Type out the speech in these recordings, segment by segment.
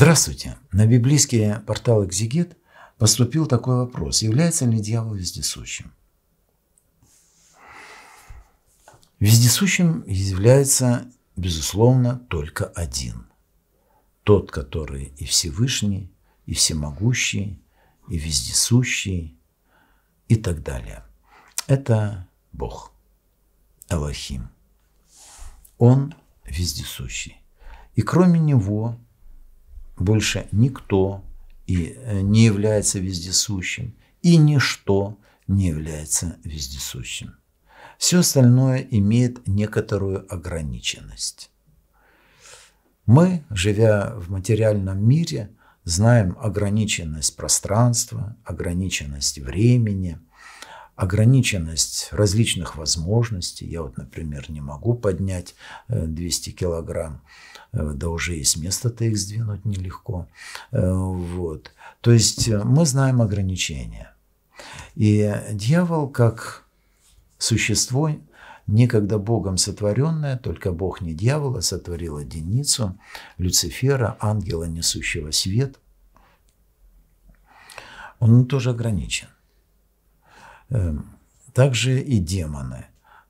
Здравствуйте. На библейский портал «Экзигет» поступил такой вопрос. Является ли дьявол вездесущим? Вездесущим является, безусловно, только один. Тот, который и Всевышний, и Всемогущий, и Вездесущий, и так далее. Это Бог, Аллахим. Он вездесущий. И кроме него больше никто и э, не является вездесущим, и ничто не является вездесущим. Все остальное имеет некоторую ограниченность. Мы, живя в материальном мире, знаем ограниченность пространства, ограниченность времени, ограниченность различных возможностей. Я вот, например, не могу поднять 200 э, килограмм Э, да уже и с места-то их сдвинуть нелегко. Э, вот. То есть э, мы знаем ограничения. И дьявол как существо, некогда Богом сотворенное, только Бог не дьявола, сотворил единицу, Люцифера, ангела, несущего свет, он тоже ограничен. Эм, также и демоны,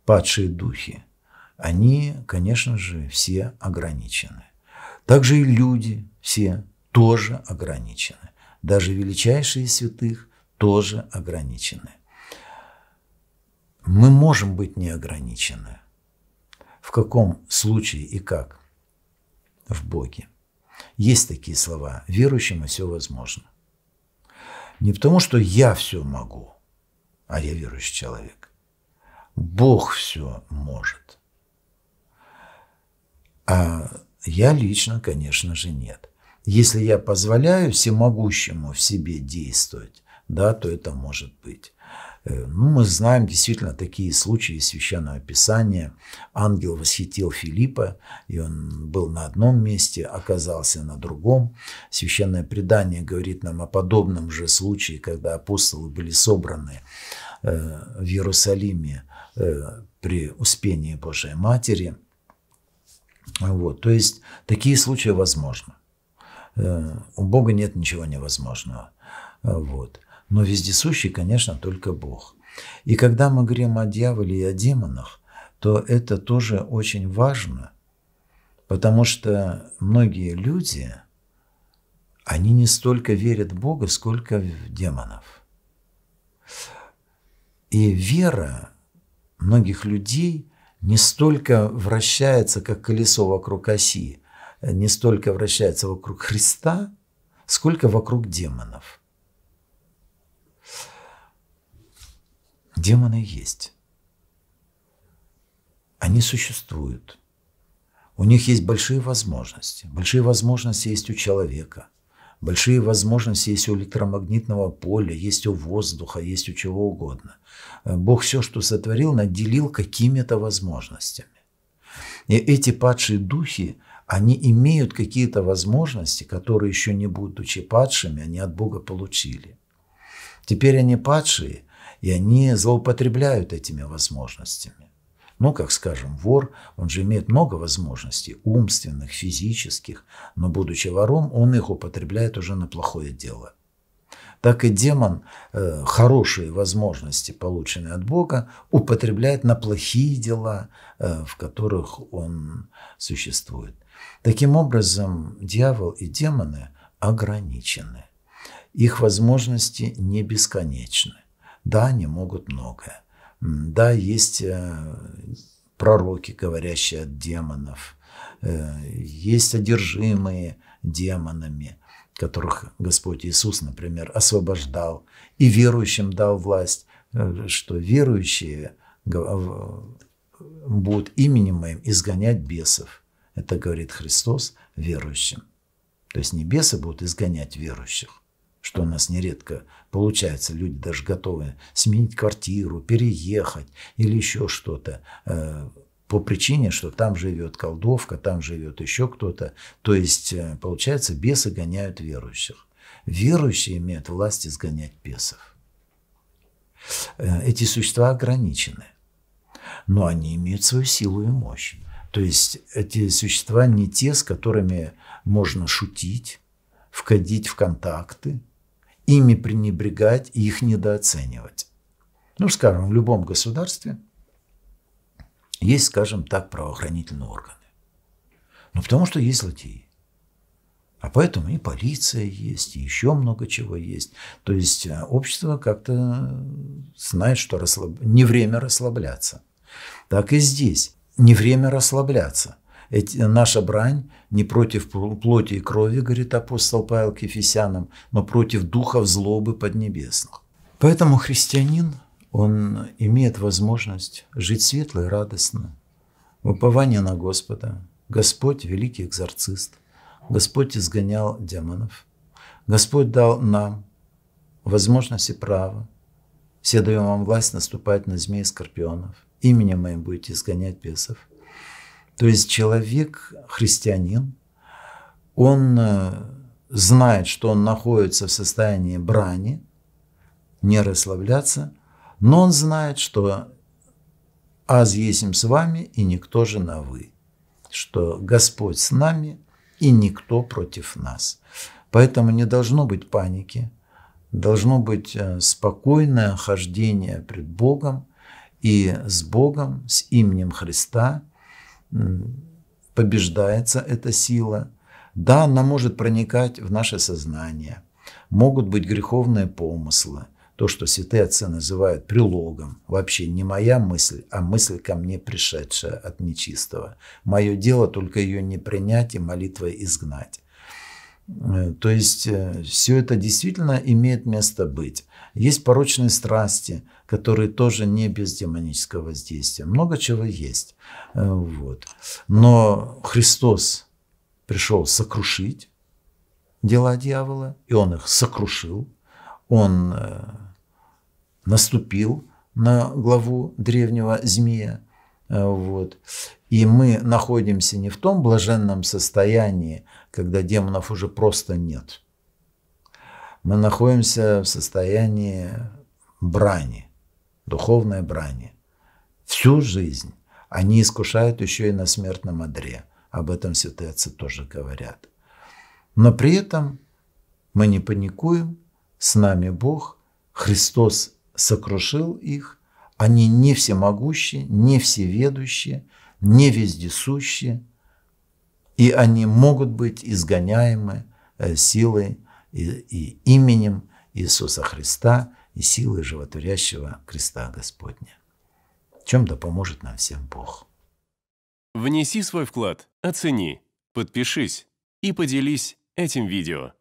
падшие духи – они, конечно же, все ограничены. Также и люди все тоже ограничены. Даже величайшие святых тоже ограничены. Мы можем быть неограничены. В каком случае и как? В Боге. Есть такие слова. Верующему все возможно. Не потому, что я все могу, а я верующий человек. Бог все может. А я лично, конечно же, нет. Если я позволяю всемогущему в себе действовать, да, то это может быть. Э, ну, мы знаем действительно такие случаи из Священного Писания. Ангел восхитил Филиппа, и он был на одном месте, оказался на другом. Священное Предание говорит нам о подобном же случае, когда апостолы были собраны э, в Иерусалиме э, при Успении Божьей Матери – вот. То есть такие случаи возможны. Э, у Бога нет ничего невозможного. Э, вот. Но вездесущий, конечно, только Бог. И когда мы говорим о дьяволе и о демонах, то это тоже очень важно, потому что многие люди, они не столько верят в Бога, сколько в демонов. И вера многих людей – не столько вращается, как колесо вокруг оси, не столько вращается вокруг Христа, сколько вокруг демонов. Демоны есть. Они существуют. У них есть большие возможности. Большие возможности есть у человека – Большие возможности есть у электромагнитного поля, есть у воздуха, есть у чего угодно. Э, Бог все, что сотворил, наделил какими-то возможностями. И эти падшие духи, они имеют какие-то возможности, которые еще не будучи падшими, они от Бога получили. Теперь они падшие, и они злоупотребляют этими возможностями. Ну, как скажем, вор, он же имеет много возможностей, умственных, физических, но, будучи вором, он их употребляет уже на плохое дело. Так и демон э, хорошие возможности, полученные от Бога, употребляет на плохие дела, э, в которых он существует. Таким образом, дьявол и демоны ограничены. Их возможности не бесконечны. Да, они могут многое. Да, есть э, пророки, говорящие от демонов. Э, есть одержимые демонами, которых Господь Иисус, например, освобождал и верующим дал власть, э, что верующие будут именем моим изгонять бесов. Это говорит Христос верующим. То есть не бесы будут изгонять верующих что у нас нередко получается, люди даже готовы сменить квартиру, переехать или еще что-то э, по причине, что там живет колдовка, там живет еще кто-то. То есть, э, получается, бесы гоняют верующих. Верующие имеют власть изгонять бесов. Э, эти существа ограничены, но они имеют свою силу и мощь. То есть эти существа не те, с которыми можно шутить, входить в контакты, ими пренебрегать и их недооценивать. Ну, скажем, в любом государстве есть, скажем так, правоохранительные органы. Ну, потому что есть злодеи. А поэтому и полиция есть, и еще много чего есть. То есть э, общество как-то знает, что расслаб... не время расслабляться. Так и здесь. Не время расслабляться – эти, наша брань не против плоти и крови, говорит апостол Павел к Ефесянам, но против духов злобы поднебесных. Поэтому христианин, он имеет возможность жить светло и радостно, в уповании на Господа. Господь – великий экзорцист. Господь изгонял демонов. Господь дал нам возможность и право. Все даем вам власть наступать на змей и скорпионов. Именем моим будете изгонять бесов. То есть человек, христианин, он э, знает, что он находится в состоянии брани, не расслабляться, но он знает, что «аз есим с вами, и никто же на вы», что Господь с нами, и никто против нас. Поэтому не должно быть паники, должно быть э, спокойное хождение пред Богом и с Богом, с именем Христа – побеждается эта сила. Да, она может проникать в наше сознание. Могут быть греховные помыслы. То, что святые отцы называют прилогом. Вообще не моя мысль, а мысль ко мне пришедшая от нечистого. Мое дело только ее не принять и молитвой изгнать. Э, то есть э, все это действительно имеет место быть. Есть порочные страсти – которые тоже не без демонического воздействия. Много чего есть. Э, вот. Но Христос пришел сокрушить дела дьявола, и он их сокрушил. Он э, наступил на главу древнего змея. Э, вот. И мы находимся не в том блаженном состоянии, когда демонов уже просто нет. Мы находимся в состоянии брани духовной брани. Всю жизнь они искушают еще и на смертном одре. Об этом святые отцы тоже говорят. Но при этом мы не паникуем, с нами Бог, Христос сокрушил их, они не всемогущие, не всеведущие, не вездесущие, и они могут быть изгоняемы э, силой и, и именем Иисуса Христа, и силы животворящего креста Господня. В чем да поможет нам всем Бог. Внеси свой вклад, оцени, подпишись и поделись этим видео.